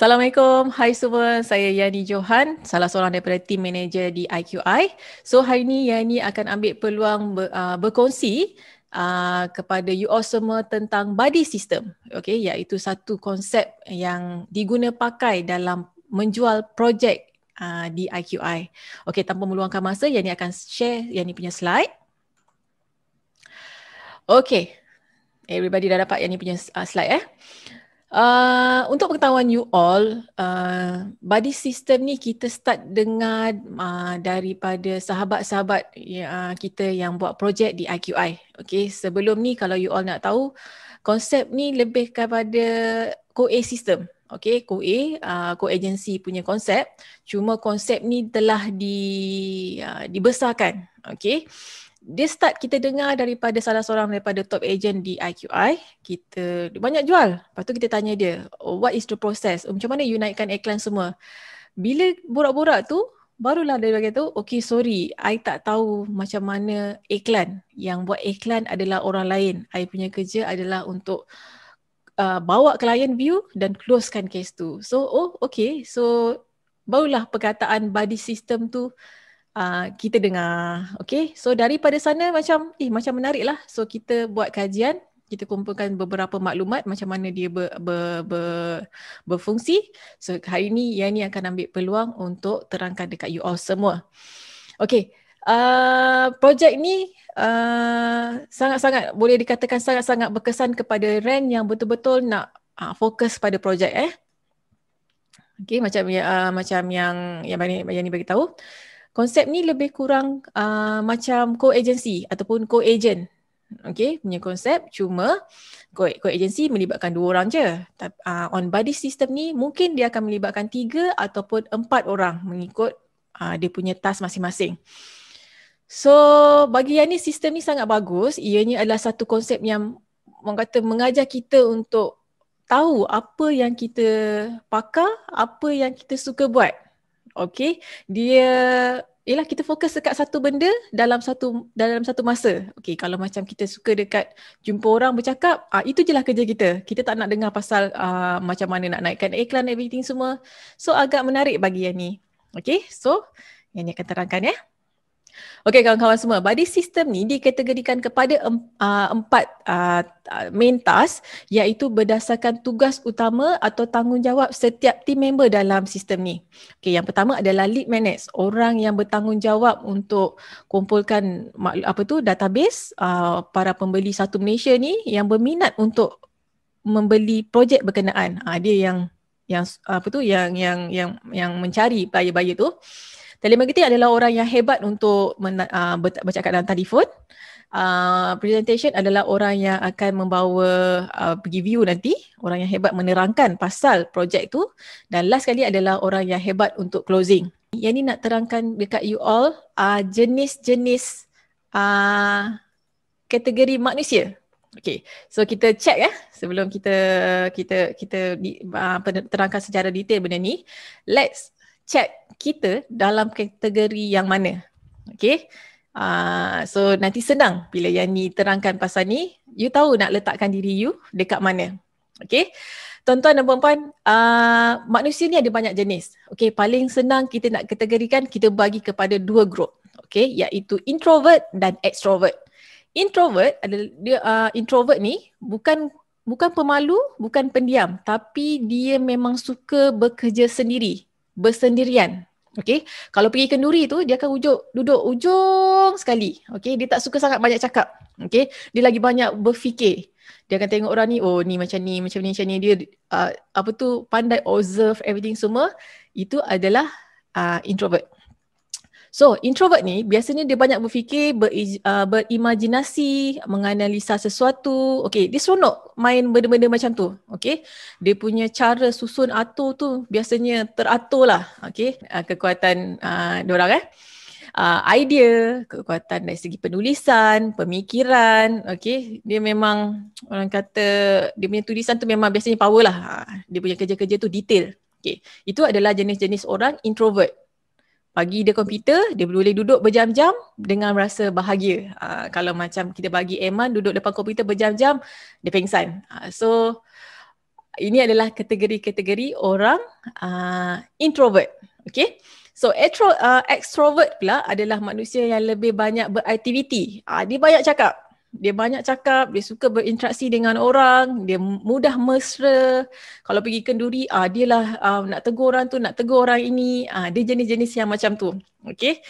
Assalamualaikum. Hai semua, saya Yani Johan, salah seorang daripada team manager di IQI. So hari ini Yani akan ambil peluang ber, uh, berkongsi Uh, kepada you all semua tentang body system okay, iaitu satu konsep yang diguna pakai dalam menjual projek uh, di IQI. Okay, tanpa meluangkan masa, Yani akan share Yani punya slide. Okay, everybody dah dapat Yani punya uh, slide eh. Uh, untuk pengetahuan you all, uh, ah, body system ni kita start dengar uh, daripada sahabat-sahabat uh, kita yang buat projek di IQI. Okay, sebelum ni kalau you all nak tahu, konsep ni lebih kepada co-A system. Okay, co-A, uh, co-agency punya konsep. Cuma konsep ni telah di, uh, dibesarkan. Okay, dia start kita dengar daripada salah seorang daripada top agent di IQI kita banyak jual lepas tu kita tanya dia oh, what is the process oh, macam mana you naikkan iklan semua bila borak-borak tu barulah dia bagi tu, okay sorry I tak tahu macam mana iklan yang buat iklan adalah orang lain I punya kerja adalah untuk uh, bawa klien view dan closekan case tu so oh okay so barulah perkataan body system tu uh, kita dengar. Okay, so daripada sana macam, eh macam menarik lah. So kita buat kajian, kita kumpulkan beberapa maklumat macam mana dia ber, ber, ber, berfungsi. So hari ni, yang ni akan ambil peluang untuk terangkan dekat you all semua. Okay, uh, ah, projek ni uh, sangat-sangat boleh dikatakan sangat-sangat berkesan kepada Ren yang betul-betul nak uh, fokus pada projek eh. Okay, macam uh, macam yang yang ni bagi tahu. Konsep ni lebih kurang uh, macam co-agency ataupun co-agent. Okay, punya konsep cuma co-agency melibatkan dua orang je. Uh, on body system ni mungkin dia akan melibatkan tiga ataupun empat orang mengikut uh, dia punya task masing-masing. So bagi yang ni sistem ni sangat bagus. Ianya adalah satu konsep yang orang kata mengajar kita untuk tahu apa yang kita pakar, apa yang kita suka buat. Okay. Dia ialah kita fokus dekat satu benda dalam satu dalam satu masa. Okay, kalau macam kita suka dekat jumpa orang bercakap, ah itu jelah kerja kita. Kita tak nak dengar pasal ah, macam mana nak naikkan iklan everything semua. So agak menarik bagi yang ni. Okey, so yang ni akan terangkan ya. Eh? Okay kawan-kawan semua, body system ni dikategorikan kepada ah, empat ah, ah, main task iaitu berdasarkan tugas utama atau tanggungjawab setiap team member dalam sistem ni. Okay yang pertama adalah lead manage, orang yang bertanggungjawab untuk kumpulkan apa tu database para pembeli satu Malaysia ni yang berminat untuk membeli projek berkenaan. dia yang yang apa tu yang yang yang yang mencari bayi-bayi tu. Telemarketing adalah orang yang hebat untuk men, uh, ah, ber, bercakap dalam telefon. Uh, presentation adalah orang yang akan membawa uh, pergi view nanti orang yang hebat menerangkan pasal projek tu dan last kali adalah orang yang hebat untuk closing yang ni nak terangkan dekat you all uh, jenis-jenis uh, kategori manusia okay so kita check ya eh, sebelum kita kita kita uh, terangkan secara detail benda ni let's check kita dalam kategori yang mana. Okay. Uh, ah, so nanti senang bila yang ni terangkan pasal ni, you tahu nak letakkan diri you dekat mana. Okay. Tuan-tuan dan puan-puan, uh, manusia ni ada banyak jenis. Okay, paling senang kita nak kategorikan, kita bagi kepada dua group, Okay, iaitu introvert dan extrovert. Introvert, ada, dia uh, introvert ni bukan bukan pemalu, bukan pendiam. Tapi dia memang suka bekerja sendiri bersendirian. Okay, kalau pergi kenduri tu dia akan ujuk, duduk ujung sekali. Okay, dia tak suka sangat banyak cakap. Okay, dia lagi banyak berfikir. Dia akan tengok orang ni, oh ni macam ni, macam ni, macam ni. Dia uh, apa tu pandai observe everything semua. Itu adalah uh, introvert. So introvert ni biasanya dia banyak berfikir, ber, uh, berimajinasi, menganalisa sesuatu. Okay, dia seronok main benda-benda macam tu. Okay, dia punya cara susun atur tu biasanya teratur lah. Okay, uh, kekuatan uh, diorang eh. Uh, idea, kekuatan dari segi penulisan, pemikiran, okay. Dia memang orang kata dia punya tulisan tu memang biasanya power lah. Uh, dia punya kerja-kerja tu detail. Okay. Itu adalah jenis-jenis orang introvert bagi dia komputer, dia boleh duduk berjam-jam dengan rasa bahagia. Uh, kalau macam kita bagi Eman duduk depan komputer berjam-jam, dia pengsan. Uh, so ini adalah kategori-kategori orang uh, introvert. Okay. So extro, uh, extrovert pula adalah manusia yang lebih banyak beraktiviti. Uh, dia banyak cakap dia banyak cakap, dia suka berinteraksi dengan orang, dia mudah mesra. Kalau pergi kenduri, ah dia lah ah, nak tegur orang tu, nak tegur orang ini. Ah dia jenis-jenis yang macam tu. Okey.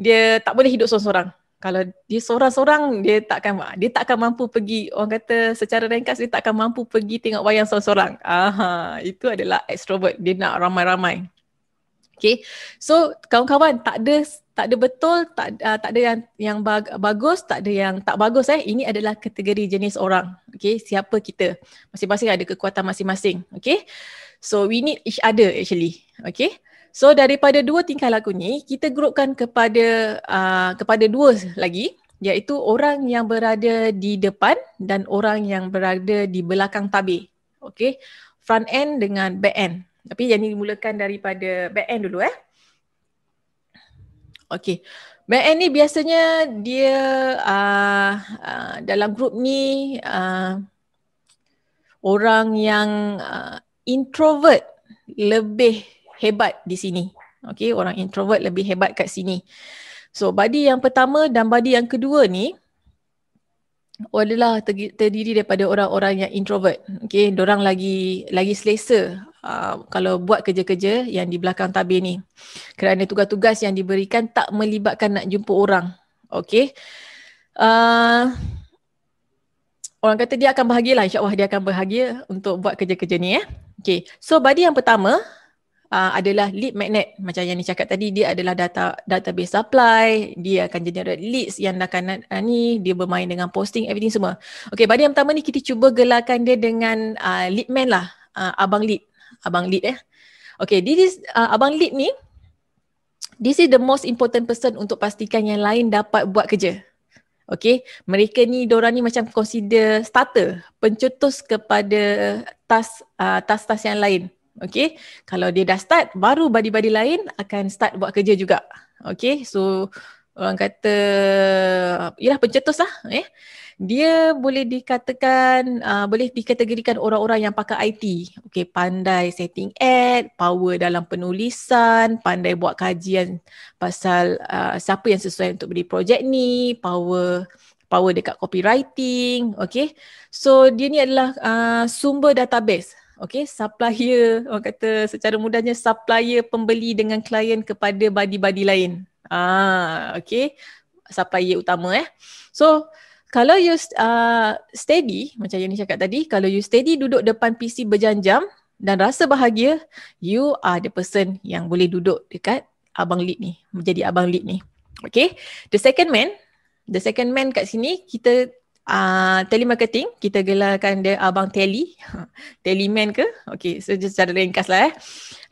Dia tak boleh hidup seorang-seorang. Kalau dia seorang-seorang, dia takkan ah, dia takkan mampu pergi orang kata secara ringkas dia takkan mampu pergi tengok wayang seorang-seorang. Aha, itu adalah extrovert. Dia nak ramai-ramai. Okay. So kawan-kawan tak ada tak ada betul, tak uh, tak ada yang yang bag, bagus, tak ada yang tak bagus eh. Ini adalah kategori jenis orang. Okay. Siapa kita? Masing-masing ada kekuatan masing-masing. Okay. So we need each other actually. Okay. So daripada dua tingkah laku ni, kita grupkan kepada uh, kepada dua lagi iaitu orang yang berada di depan dan orang yang berada di belakang tabir. Okay. Front end dengan back end. Tapi yang ni dimulakan daripada back end dulu eh. Okay. Back end ni biasanya dia uh, uh, dalam grup ni uh, orang yang uh, introvert lebih hebat di sini. Okay, orang introvert lebih hebat kat sini. So body yang pertama dan body yang kedua ni adalah terdiri daripada orang-orang yang introvert. Okay, orang lagi lagi selesa Um, kalau buat kerja-kerja yang di belakang tabir ni. Kerana tugas-tugas yang diberikan tak melibatkan nak jumpa orang. Okay. Uh, orang kata dia akan bahagia lah. InsyaAllah dia akan bahagia untuk buat kerja-kerja ni. Eh. Okay. So body yang pertama uh, adalah lead magnet. Macam yang ni cakap tadi, dia adalah data database supply. Dia akan generate leads yang akan uh, ni. Dia bermain dengan posting, everything semua. Okay, body yang pertama ni kita cuba gelakkan dia dengan uh, lead man lah. Uh, abang lead abang lead eh. Okay, this is uh, abang lead ni. This is the most important person untuk pastikan yang lain dapat buat kerja. Okay, mereka ni, diorang ni macam consider starter, pencetus kepada task, uh, task-task yang lain. Okay, kalau dia dah start, baru badi-badi lain akan start buat kerja juga. Okay, so orang kata ialah pencetus lah eh dia boleh dikatakan uh, boleh dikategorikan orang-orang yang pakai IT okey pandai setting ad power dalam penulisan pandai buat kajian pasal uh, siapa yang sesuai untuk beri projek ni power power dekat copywriting okey so dia ni adalah uh, sumber database Okay, supplier, orang kata secara mudahnya supplier pembeli dengan klien kepada body-body lain. Ah, okay. Siapa ye utama eh. So, kalau you uh, steady, macam yang ni cakap tadi, kalau you steady duduk depan PC berjam-jam dan rasa bahagia, you are the person yang boleh duduk dekat abang lead ni, menjadi abang lead ni. Okay, the second man, the second man kat sini, kita uh, telemarketing, kita gelarkan dia abang tele, man ke? Okay, so just secara ringkas eh. lah eh.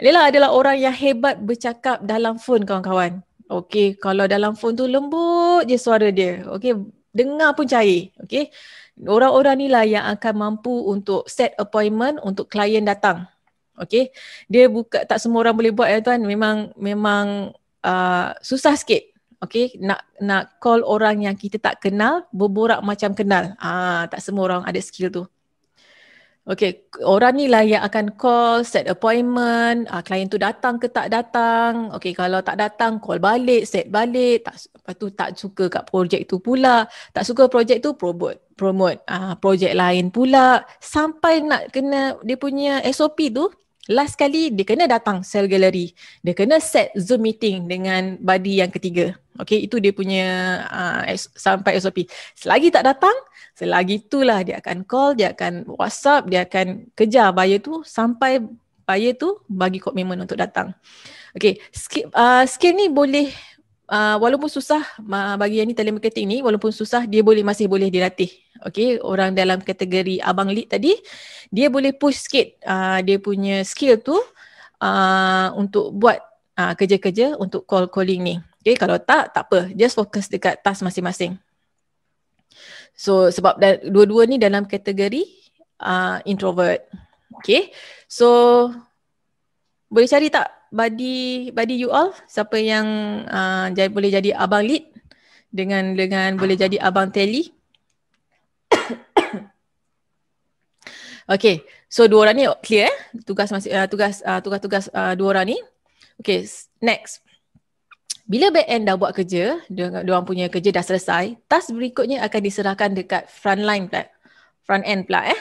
Lela adalah orang yang hebat bercakap dalam phone kawan-kawan. Okey, kalau dalam phone tu lembut je suara dia. Okey, dengar pun cair. Okey. Orang-orang ni lah yang akan mampu untuk set appointment untuk klien datang. Okey. Dia buka tak semua orang boleh buat ya tuan. Memang memang uh, susah sikit. Okey, nak nak call orang yang kita tak kenal berborak macam kenal. Ah, tak semua orang ada skill tu. Okay, orang ni lah yang akan call, set appointment, uh, ah, klien tu datang ke tak datang. Okay, kalau tak datang, call balik, set balik. Tak, lepas tu tak suka kat projek tu pula. Tak suka projek tu, promote promote uh, projek lain pula. Sampai nak kena dia punya SOP tu, Last kali dia kena datang sel gallery. Dia kena set Zoom meeting dengan body yang ketiga. Okay, itu dia punya uh, sampai SOP. Selagi tak datang, selagi itulah dia akan call, dia akan WhatsApp, dia akan kejar buyer tu sampai buyer tu bagi komitmen untuk datang. Okay, skill, uh, skill ni boleh uh, walaupun susah uh, bagi yang ni telemarketing ni, walaupun susah dia boleh masih boleh dilatih okay, orang dalam kategori abang lead tadi, dia boleh push sikit uh, dia punya skill tu uh, untuk buat uh, kerja-kerja untuk call calling ni. Okay, kalau tak, tak apa. Just fokus dekat task masing-masing. So, sebab dua-dua ni dalam kategori uh, introvert. Okay, so boleh cari tak buddy, buddy you all? Siapa yang uh, boleh jadi abang lead? dengan dengan boleh jadi abang telly. okay, so dua orang ni oh, clear eh? Tugas masih uh, tugas uh, tugas-tugas uh, dua orang ni. Okay, next. Bila back end dah buat kerja, dia, orang punya kerja dah selesai, task berikutnya akan diserahkan dekat front line pula. Front end pula eh.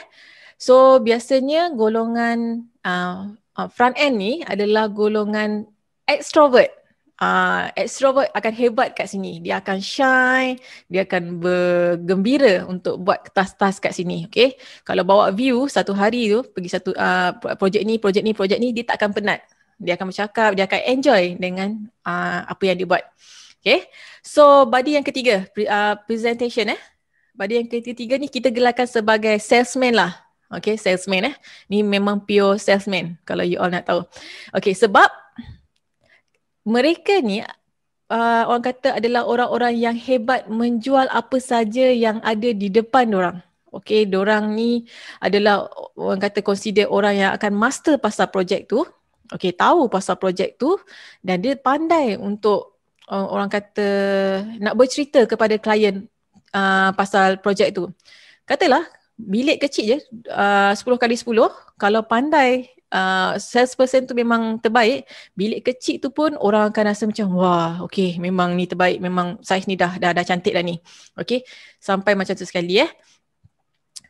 So biasanya golongan uh, uh front end ni adalah golongan extrovert uh, extrovert akan hebat kat sini. Dia akan shy, dia akan bergembira untuk buat kertas-kertas kat sini. Okay. Kalau bawa view satu hari tu, pergi satu uh, projek ni, projek ni, projek ni, dia tak akan penat. Dia akan bercakap, dia akan enjoy dengan uh, apa yang dia buat. Okay. So, body yang ketiga, pre- uh, presentation eh. Body yang ketiga ni kita gelarkan sebagai salesman lah. Okay, salesman eh. Ni memang pure salesman kalau you all nak tahu. Okay, sebab mereka ni uh, orang kata adalah orang-orang yang hebat menjual apa saja yang ada di depan orang. Okey, diorang ni adalah orang kata consider orang yang akan master pasal projek tu. Okey, tahu pasal projek tu dan dia pandai untuk uh, orang kata nak bercerita kepada klien uh, pasal projek tu. Katalah bilik kecil je, uh, 10 kali 10 kalau pandai uh, salesperson tu memang terbaik bilik kecil tu pun orang akan rasa macam wah okey memang ni terbaik memang saiz ni dah dah dah cantik lah ni okey sampai macam tu sekali eh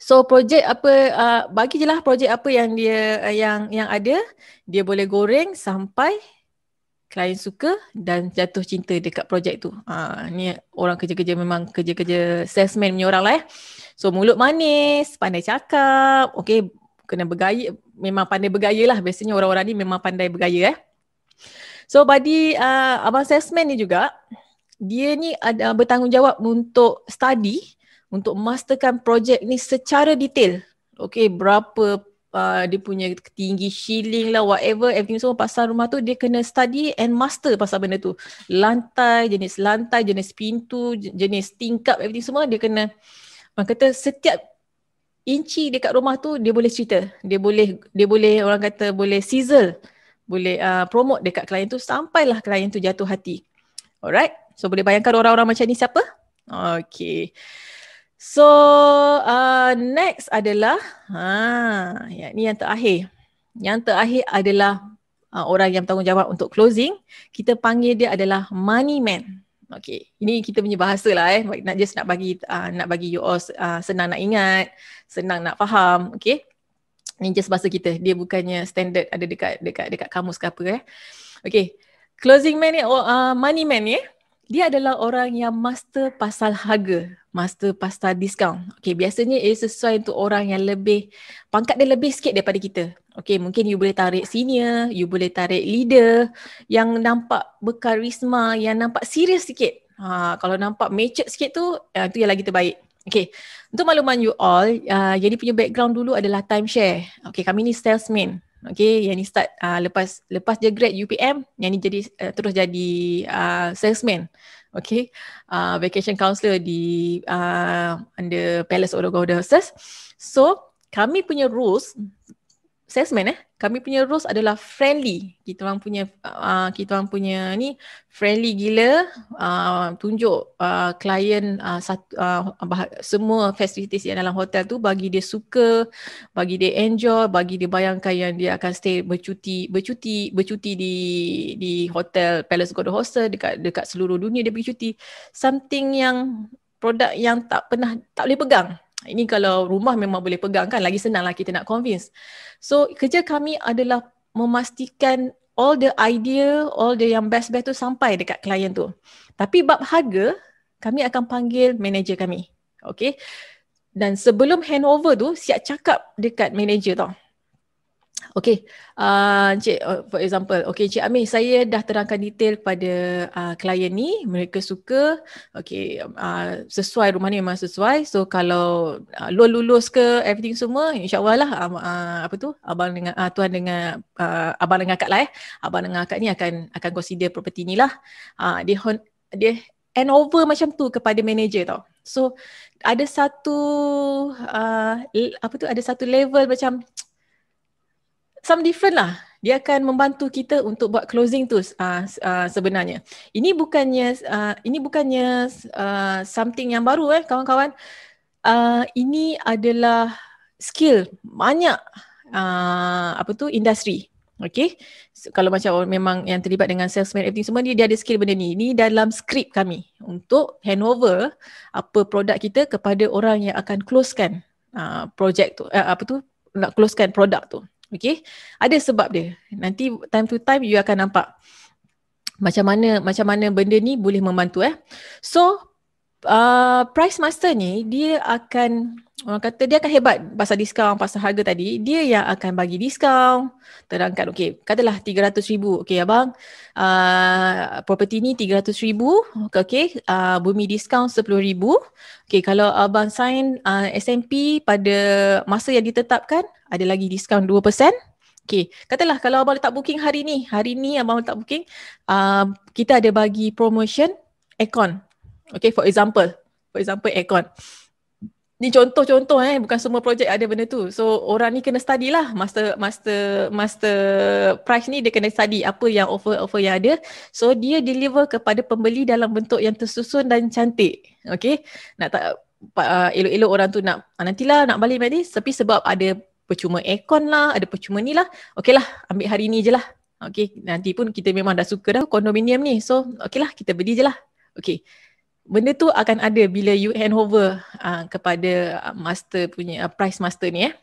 so projek apa uh, bagi lah projek apa yang dia uh, yang yang ada dia boleh goreng sampai klien suka dan jatuh cinta dekat projek tu. Ha, ni orang kerja-kerja memang kerja-kerja salesman punya orang lah ya. So mulut manis, pandai cakap, okay kena bergaya memang pandai bergaya lah biasanya orang-orang ni memang pandai bergaya eh so body uh, abang assessment ni juga dia ni ada bertanggungjawab untuk study untuk masterkan projek ni secara detail okey berapa uh, dia punya tinggi shilling lah whatever everything semua pasal rumah tu dia kena study and master pasal benda tu lantai jenis lantai jenis pintu jenis tingkap everything semua dia kena Orang kata setiap inci dekat rumah tu dia boleh cerita dia boleh dia boleh orang kata boleh sizzle boleh uh, promote dekat klien tu sampailah klien tu jatuh hati alright so boleh bayangkan orang-orang macam ni siapa okay so uh, next adalah ha ya ni yang terakhir yang terakhir adalah uh, orang yang tanggungjawab untuk closing kita panggil dia adalah money man Okay, ini kita punya bahasa lah eh. nak just nak bagi uh, nak bagi you all uh, senang nak ingat, senang nak faham. Okay, ini just bahasa kita. Dia bukannya standard ada dekat dekat dekat kamus ke apa eh. Okay, closing man ni, oh, uh, money man ni eh dia adalah orang yang master pasal harga, master pasal discount. Okay, biasanya ia sesuai untuk orang yang lebih, pangkat dia lebih sikit daripada kita. Okay, mungkin you boleh tarik senior, you boleh tarik leader yang nampak berkarisma, yang nampak serius sikit. Ha, kalau nampak mature sikit tu, uh, tu yang lagi terbaik. Okay, untuk makluman you all, uh, ah, jadi punya background dulu adalah timeshare. Okay, kami ni salesman. Okay, yang ni start uh, lepas lepas dia grad UPM, yang ni jadi uh, terus jadi uh, salesman. Okay, uh, ah, vacation counselor di uh, under Palace of the Goddesses. So, kami punya rules, salesman eh, kami punya rules adalah friendly. Kita orang punya uh, kita orang punya ni friendly gila uh, tunjuk uh, uh, uh, semua facilities yang dalam hotel tu bagi dia suka, bagi dia enjoy, bagi dia bayangkan yang dia akan stay bercuti, bercuti, bercuti di di hotel Palace Godo Hostel dekat dekat seluruh dunia dia pergi cuti. Something yang produk yang tak pernah tak boleh pegang ini kalau rumah memang boleh pegang kan lagi senanglah kita nak convince. So kerja kami adalah memastikan all the idea, all the yang best-best tu sampai dekat klien tu. Tapi bab harga, kami akan panggil manager kami. Okay. Dan sebelum handover tu, siap cakap dekat manager tau. Okay, uh, Encik, uh, for example, okay Encik Amir, saya dah terangkan detail kepada uh, klien ni, mereka suka, okay, uh, sesuai, rumah ni memang sesuai, so kalau uh, loan lulus ke, everything semua, insyaAllah lah, uh, uh, apa tu, abang dengan, uh, tuan dengan, uh, abang dengan akak lah eh, abang dengan akak ni akan, akan consider property ni lah, uh, dia, hon- dia hand over macam tu kepada manager tau. So, ada satu, uh, apa tu, ada satu level macam, some different lah. Dia akan membantu kita untuk buat closing tu uh, uh, sebenarnya. Ini bukannya uh, ini bukannya uh, something yang baru eh kawan-kawan. Uh, ini adalah skill banyak uh, apa tu industri. Okay. So, kalau macam orang memang yang terlibat dengan salesman everything semua dia, dia ada skill benda ni. Ini dalam skrip kami untuk handover apa produk kita kepada orang yang akan closekan uh, project tu. Uh, apa tu? Nak closekan produk tu. Okay, ada sebab dia. Nanti time to time you akan nampak macam mana macam mana benda ni boleh membantu eh. So, Uh, price master ni dia akan orang kata dia akan hebat pasal diskaun pasal harga tadi dia yang akan bagi diskaun terangkan okey katalah 300000 okey abang uh, property ni 300000 okey uh, bumi diskaun 10000 okey kalau abang sign uh, SMP pada masa yang ditetapkan ada lagi diskaun 2% Okay, katalah kalau abang letak booking hari ni, hari ni abang letak booking, uh, kita ada bagi promotion aircon Okay, for example. For example, aircon. Ni contoh-contoh eh, bukan semua projek ada benda tu. So, orang ni kena study lah. Master, master, master price ni dia kena study apa yang offer-offer yang ada. So, dia deliver kepada pembeli dalam bentuk yang tersusun dan cantik. Okay, nak tak, uh, elok-elok orang tu nak, ah, nantilah nak balik balik. Tapi sebab ada percuma aircon lah, ada percuma ni lah. Okay lah, ambil hari ni je lah. Okay, nanti pun kita memang dah suka dah kondominium ni. So, okay lah, kita beli je lah. Okay, benda tu akan ada bila you handover uh, ah, kepada ah, master punya uh, price master ni eh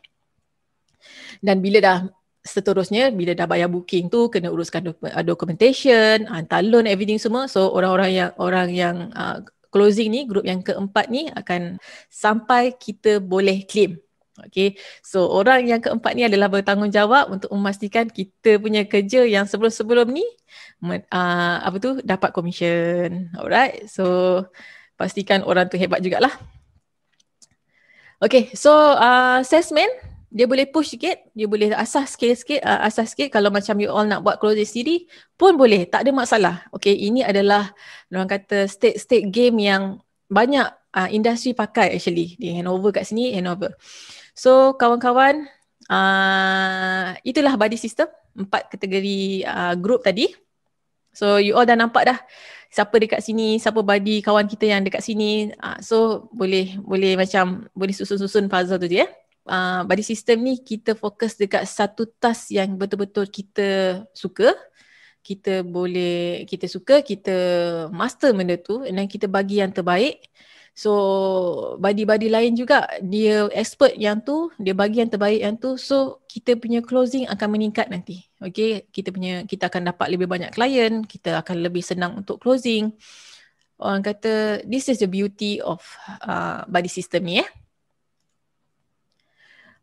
dan bila dah seterusnya bila dah bayar booking tu kena uruskan do- uh, documentation hantar loan everything semua so orang-orang yang orang yang uh, closing ni grup yang keempat ni akan sampai kita boleh claim Okay, so orang yang keempat ni adalah bertanggungjawab untuk memastikan kita punya kerja yang sebelum-sebelum ni uh, apa tu dapat commission. Alright. So pastikan orang tu hebat jugalah. Okay, so uh, ah, salesman dia boleh push sikit, dia boleh asah sikit-sikit, uh, ah, asah sikit kalau macam you all nak buat close CD pun boleh, tak ada masalah. Okay, ini adalah orang kata state-state game yang banyak uh, industri pakai actually. Di handover kat sini, handover. So kawan-kawan, uh, itulah body system, empat kategori uh, group tadi. So you all dah nampak dah siapa dekat sini, siapa buddy kawan kita yang dekat sini. Uh, so boleh boleh macam boleh susun-susun puzzle tu dia. Eh? Uh, ah, body system ni kita fokus dekat satu task yang betul-betul kita suka kita boleh kita suka kita master benda tu and kita bagi yang terbaik So body-body lain juga dia expert yang tu, dia bagi yang terbaik yang tu. So kita punya closing akan meningkat nanti. Okay, kita punya kita akan dapat lebih banyak klien, kita akan lebih senang untuk closing. Orang kata this is the beauty of uh, body system ni eh.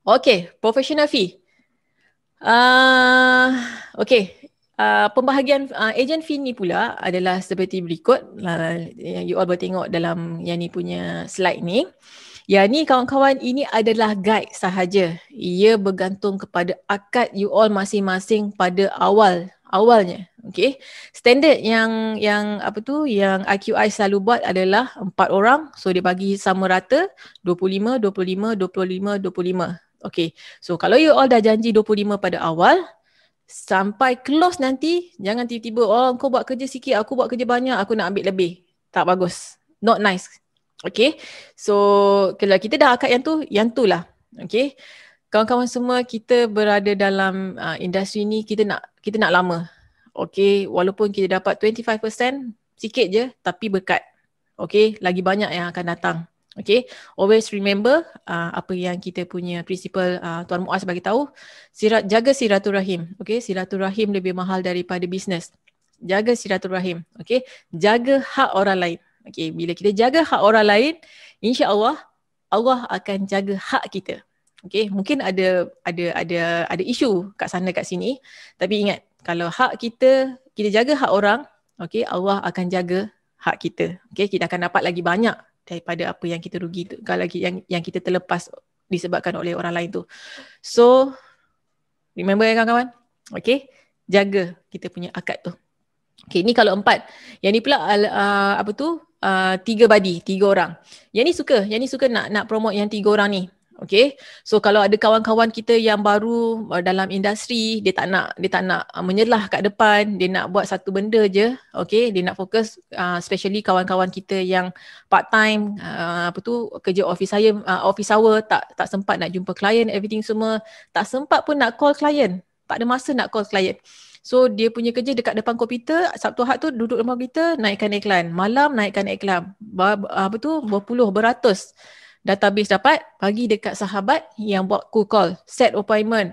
Okay, professional fee. Uh, okay, Ah, pembahagian uh, agent fee ni pula adalah seperti berikut uh, yang you all boleh tengok dalam yang ni punya slide ni. Yang ni kawan-kawan ini adalah guide sahaja. Ia bergantung kepada akad you all masing-masing pada awal awalnya. Okey. Standard yang yang apa tu yang IQI selalu buat adalah empat orang. So dia bagi sama rata 25, 25, 25, 25. Okay, so kalau you all dah janji 25 pada awal, sampai close nanti jangan tiba-tiba oh kau buat kerja sikit aku buat kerja banyak aku nak ambil lebih tak bagus not nice okay so kalau kita dah akad yang tu yang tu lah okay kawan-kawan semua kita berada dalam uh, industri ni kita nak kita nak lama okay walaupun kita dapat 25% sikit je tapi berkat okay lagi banyak yang akan datang Okay, always remember uh, apa yang kita punya prinsipal uh, Tuan Muaz bagi tahu. Sirat, jaga silaturahim. Okay, silaturahim lebih mahal daripada bisnes. Jaga silaturahim. Okay, jaga hak orang lain. Okay, bila kita jaga hak orang lain, insya Allah Allah akan jaga hak kita. Okay, mungkin ada ada ada ada isu kat sana kat sini. Tapi ingat, kalau hak kita kita jaga hak orang, okay, Allah akan jaga hak kita. Okay, kita akan dapat lagi banyak daripada apa yang kita rugi tu kalau yang yang kita terlepas disebabkan oleh orang lain tu so remember ya kawan-kawan okay jaga kita punya akad tu okay ni kalau empat yang ni pula uh, apa tu uh, tiga badi, tiga orang yang ni suka yang ni suka nak nak promote yang tiga orang ni Okay. So kalau ada kawan-kawan kita yang baru uh, dalam industri, dia tak nak dia tak nak uh, menyelah kat depan, dia nak buat satu benda je. Okay. Dia nak fokus uh, especially kawan-kawan kita yang part-time, uh, apa tu, kerja office saya, uh, office hour, tak tak sempat nak jumpa klien, everything semua. Tak sempat pun nak call klien, Tak ada masa nak call klien. So dia punya kerja dekat depan komputer, Sabtu Ahad tu duduk depan komputer, naikkan iklan. Malam naikkan iklan. Apa tu, berpuluh, beratus database dapat bagi dekat sahabat yang buat cool call set appointment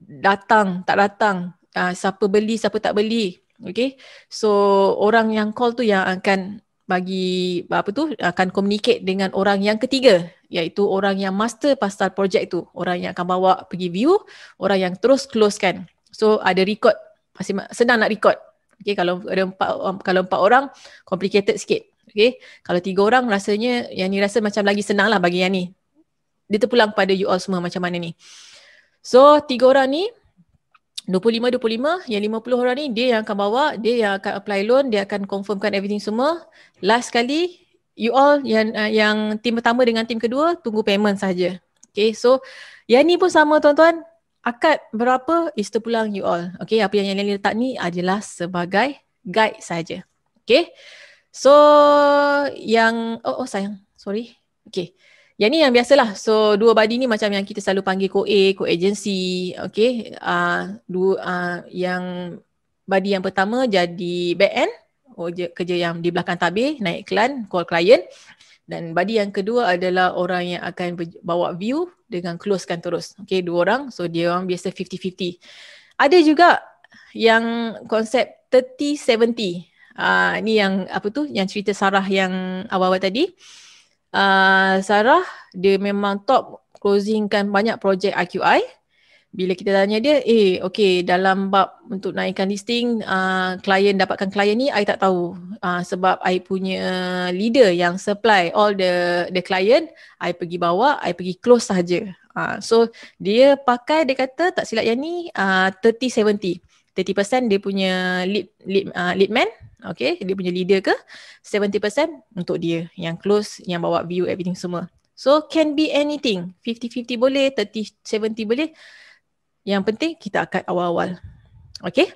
datang tak datang uh, siapa beli siapa tak beli okay so orang yang call tu yang akan bagi apa tu akan communicate dengan orang yang ketiga iaitu orang yang master pasal projek tu orang yang akan bawa pergi view orang yang terus close kan so ada record masih senang nak record okay kalau ada empat kalau empat orang complicated sikit Okay. Kalau tiga orang rasanya yang ni rasa macam lagi senang lah bagi yang ni. Dia terpulang pada you all semua macam mana ni. So tiga orang ni 25-25 yang 50 orang ni dia yang akan bawa, dia yang akan apply loan, dia akan confirmkan everything semua. Last kali you all yang uh, yang tim pertama dengan tim kedua tunggu payment saja. Okay so yang ni pun sama tuan-tuan. Akad berapa is terpulang you all. Okay apa yang yang ni letak ni adalah sebagai guide saja. Okay. So yang oh, oh sayang, sorry. Okay. Yang ni yang biasalah. So dua body ni macam yang kita selalu panggil co-A, co-agency. Okay. Uh, dua, uh, yang body yang pertama jadi back end. Oh, je, kerja yang di belakang tabi naik klan, call client. Dan body yang kedua adalah orang yang akan bawa view dengan closekan terus. Okay, dua orang. So dia orang biasa 50-50. Ada juga yang konsep 30-70 uh, ni yang apa tu yang cerita Sarah yang awal-awal tadi uh, Sarah dia memang top closing kan banyak projek IQI bila kita tanya dia eh okey dalam bab untuk naikkan listing ah, klien uh, dapatkan klien ni I tak tahu uh, sebab I punya leader yang supply all the the client I pergi bawa I pergi close sahaja uh, so dia pakai dia kata tak silap yang ni uh, 30 70 30% dia punya lead lead uh, lead man okay dia punya leader ke 70% untuk dia yang close yang bawa view everything semua so can be anything 50-50 boleh 30-70 boleh yang penting kita akan awal-awal okay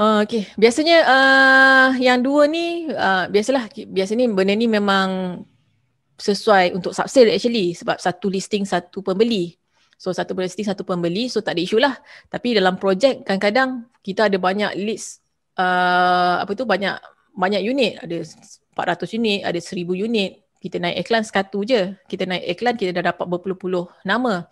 Okay, biasanya uh, yang dua ni, uh, biasalah, ni benda ni memang sesuai untuk sub sale actually sebab satu listing, satu pembeli. So satu listing satu pembeli so tak ada isu lah. Tapi dalam projek kadang-kadang kita ada banyak leads uh, apa tu banyak banyak unit ada 400 unit, ada 1000 unit. Kita naik iklan sekatu je. Kita naik iklan kita dah dapat berpuluh-puluh nama.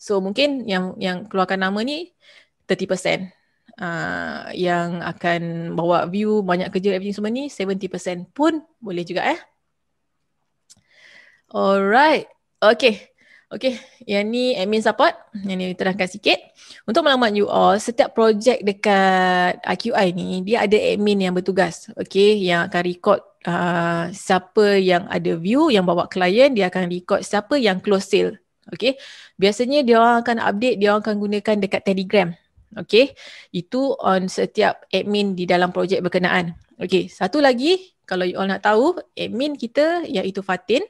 So mungkin yang yang keluarkan nama ni 30%. Uh, yang akan bawa view banyak kerja everything semua ni 70% pun boleh juga eh. Alright. Okay, Okay, yang ni admin support, yang ni terangkan sikit. Untuk melamat you all, setiap projek dekat RQI ni, dia ada admin yang bertugas. Okay, yang akan record uh, siapa yang ada view, yang bawa klien, dia akan record siapa yang close sale. Okay, biasanya dia orang akan update, dia orang akan gunakan dekat telegram. Okay, itu on setiap admin di dalam projek berkenaan. Okay, satu lagi, kalau you all nak tahu, admin kita iaitu Fatin,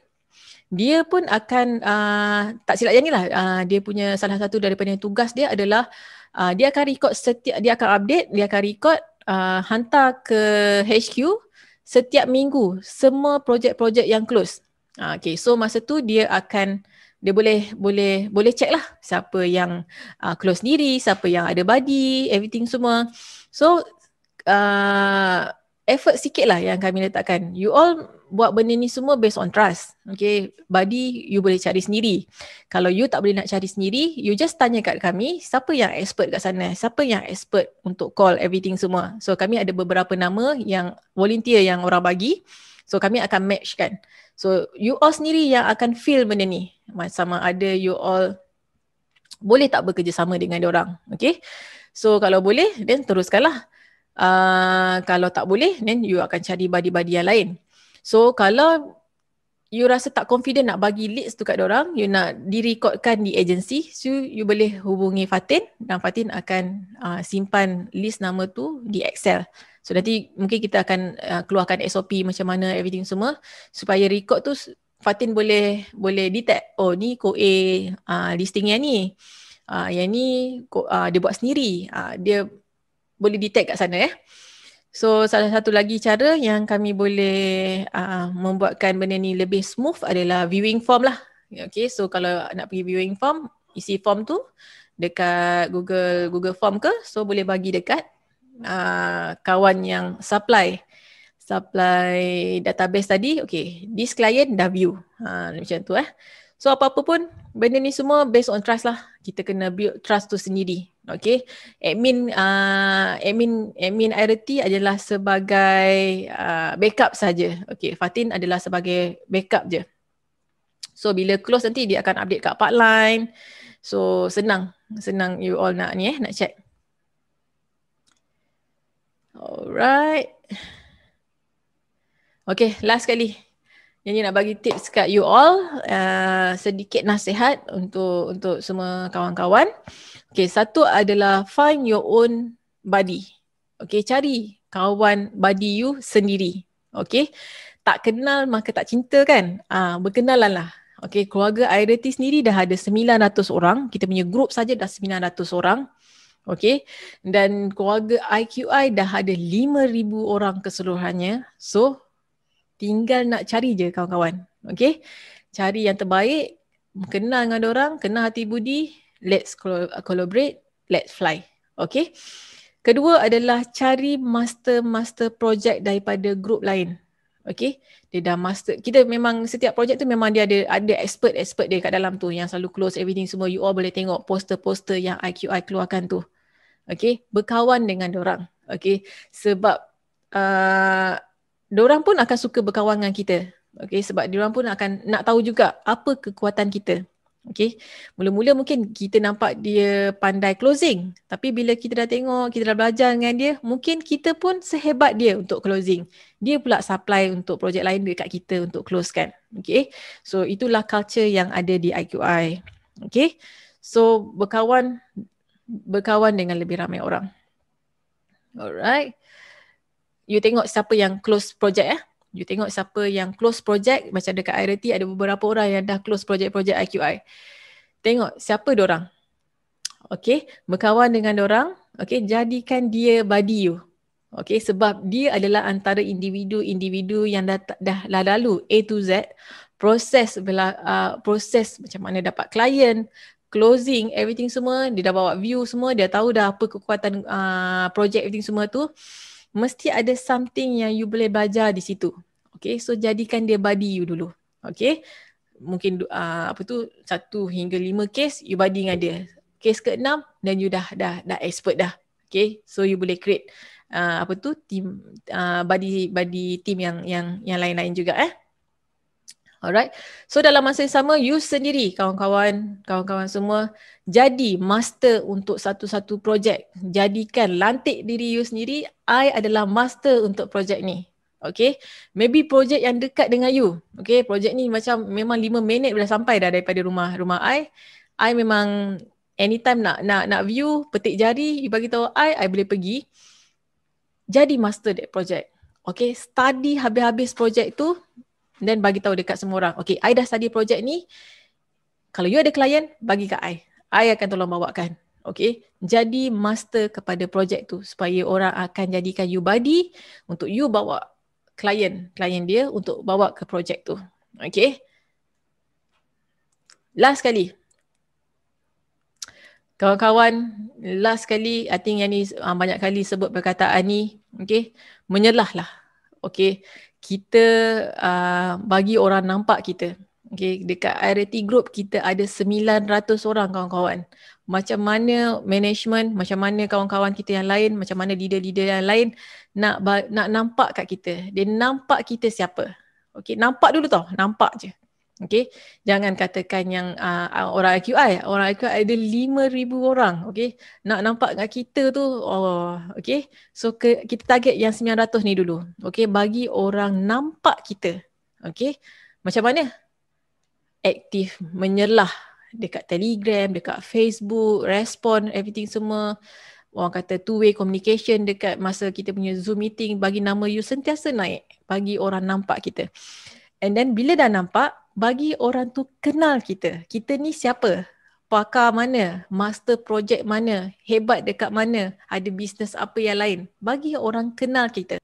dia pun akan uh, tak silap janganlah. uh, ah, dia punya salah satu daripada tugas dia adalah uh, dia akan record setiap dia akan update dia akan record uh, hantar ke HQ setiap minggu semua projek-projek yang close. Uh, okay, so masa tu dia akan dia boleh boleh boleh check lah siapa yang uh, close diri, siapa yang ada body, everything semua. So uh, effort sikit lah yang kami letakkan. You all buat benda ni semua based on trust. Okay, body you boleh cari sendiri. Kalau you tak boleh nak cari sendiri, you just tanya kat kami siapa yang expert kat sana, siapa yang expert untuk call everything semua. So kami ada beberapa nama yang volunteer yang orang bagi. So kami akan match kan. So you all sendiri yang akan feel benda ni. Sama ada you all boleh tak bekerjasama dengan orang. Okay. So kalau boleh, then teruskanlah. lah uh, kalau tak boleh then you akan cari buddy-buddy yang lain so kalau you rasa tak confident nak bagi leads tu kat orang you nak direkodkan di agensi, so you boleh hubungi Fatin dan Fatin akan uh, simpan list nama tu di Excel so nanti mungkin kita akan uh, keluarkan SOP macam mana everything semua supaya record tu Fatin boleh boleh detect oh ni ko A uh, listing yang ni uh, yang ni uh, dia buat sendiri uh, dia boleh detect kat sana eh. So salah satu lagi cara yang kami boleh uh, membuatkan benda ni lebih smooth adalah viewing form lah. Okay so kalau nak pergi viewing form, isi form tu dekat Google Google form ke so boleh bagi dekat uh, kawan yang supply supply database tadi okay this client dah view uh, macam tu eh so apa-apa pun benda ni semua based on trust lah kita kena build trust tu sendiri. Okay. Admin uh, admin admin IRT adalah sebagai uh, backup saja. Okay. Fatin adalah sebagai backup je. So bila close nanti dia akan update kat part line. So senang. Senang you all nak ni eh. Nak check. Alright. Okay. Last kali. Yang nak bagi tips kat you all, uh, sedikit nasihat untuk untuk semua kawan-kawan. Okay, satu adalah find your own body. Okay, cari kawan body you sendiri. Okay, tak kenal maka tak cinta kan? Ah, uh, berkenalan lah. Okay, keluarga Airati sendiri dah ada 900 orang. Kita punya grup saja dah 900 orang. Okay, dan keluarga IQI dah ada 5,000 orang keseluruhannya. So, Tinggal nak cari je kawan-kawan. Okay. Cari yang terbaik. Kenal dengan orang, Kenal hati budi. Let's collaborate. Let's fly. Okay. Kedua adalah cari master-master project daripada grup lain. Okay. Dia dah master. Kita memang setiap project tu memang dia ada ada expert-expert dia kat dalam tu yang selalu close everything semua. You all boleh tengok poster-poster yang IQI keluarkan tu. Okay. Berkawan dengan orang. Okay. Sebab uh, diorang pun akan suka berkawan dengan kita. Okay, sebab diorang pun akan nak tahu juga apa kekuatan kita. Okay, mula-mula mungkin kita nampak dia pandai closing. Tapi bila kita dah tengok, kita dah belajar dengan dia, mungkin kita pun sehebat dia untuk closing. Dia pula supply untuk projek lain dekat kita untuk close kan. Okay, so itulah culture yang ada di IQI. Okay, so berkawan berkawan dengan lebih ramai orang. Alright you tengok siapa yang close project eh. You tengok siapa yang close project macam dekat IRT ada beberapa orang yang dah close project-project IQI. Tengok siapa dia orang. Okay, berkawan dengan dia orang. Okay, jadikan dia body you. Okay, sebab dia adalah antara individu-individu yang dah, dah, lalu A to Z proses bela, uh, proses macam mana dapat klien, closing everything semua, dia dah bawa view semua, dia tahu dah apa kekuatan uh, project everything semua tu mesti ada something yang you boleh belajar di situ. Okay, so jadikan dia body you dulu. Okay, mungkin uh, apa tu satu hingga lima case you body dengan dia. Case ke enam dan you dah dah dah expert dah. Okay, so you boleh create uh, apa tu team uh, body body team yang yang yang lain lain juga eh. Alright. So dalam masa yang sama you sendiri kawan-kawan, kawan-kawan semua jadi master untuk satu-satu projek. Jadikan lantik diri you sendiri I adalah master untuk projek ni. Okay. Maybe projek yang dekat dengan you. Okay. Projek ni macam memang lima minit dah sampai dah daripada rumah rumah I. I memang anytime nak nak nak view petik jari you bagi tahu I I boleh pergi. Jadi master that project. Okay, study habis-habis projek tu, then bagi tahu dekat semua orang. Okay, Aida dah study project ni. Kalau you ada klien, bagi kat I. I akan tolong bawakan. Okay, jadi master kepada projek tu supaya orang akan jadikan you body untuk you bawa klien, klien dia untuk bawa ke projek tu. Okay. Last kali. Kawan-kawan, last kali, I think yang ni ah, banyak kali sebut perkataan ni, okay, menyelahlah. Okay, kita uh, bagi orang nampak kita. Okay, dekat IRT Group kita ada 900 orang kawan-kawan. Macam mana management, macam mana kawan-kawan kita yang lain, macam mana leader-leader yang lain nak nak nampak kat kita. Dia nampak kita siapa. Okay, nampak dulu tau, nampak je. Okay, jangan katakan yang uh, orang IQI, orang IQI ada 5,000 orang, okay, nak nampak dengan kita tu, oh, okay, so ke, kita target yang 900 ni dulu, okay, bagi orang nampak kita, okay, macam mana? Aktif menyerlah dekat Telegram, dekat Facebook, respon, everything semua, orang kata two-way communication dekat masa kita punya Zoom meeting, bagi nama you sentiasa naik, bagi orang nampak kita. And then bila dah nampak, bagi orang tu kenal kita. Kita ni siapa? Pakar mana? Master project mana? Hebat dekat mana? Ada bisnes apa yang lain? Bagi orang kenal kita.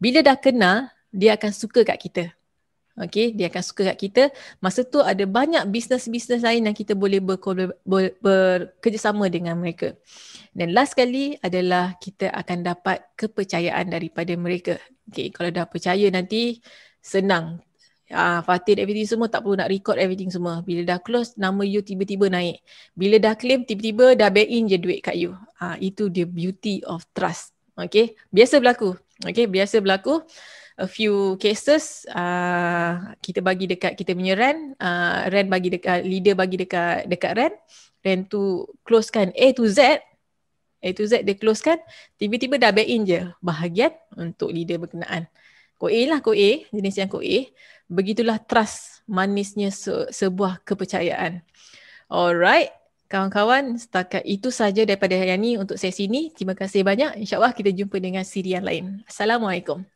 Bila dah kenal, dia akan suka kat kita. Okay, dia akan suka kat kita. Masa tu ada banyak bisnes-bisnes lain yang kita boleh bekerjasama dengan mereka. Dan last sekali adalah kita akan dapat kepercayaan daripada mereka. Okay, kalau dah percaya nanti senang Ah, Fatin everything semua tak perlu nak record everything semua. Bila dah close nama you tiba-tiba naik. Bila dah claim tiba-tiba dah back in je duit kat you. Ah, itu dia beauty of trust. Okay. Biasa berlaku. Okay. Biasa berlaku. A few cases ah, kita bagi dekat kita punya rent. Ah, rent bagi dekat ah, leader bagi dekat dekat rent. Rent tu close kan A to Z. A to Z dia close kan. Tiba-tiba dah back in je bahagian untuk leader berkenaan. Kau A lah kau A. Jenis yang kau A begitulah trust manisnya se- sebuah kepercayaan. Alright, kawan-kawan, setakat itu saja daripada hari ini untuk sesi ini. Terima kasih banyak. InsyaAllah kita jumpa dengan siri yang lain. Assalamualaikum.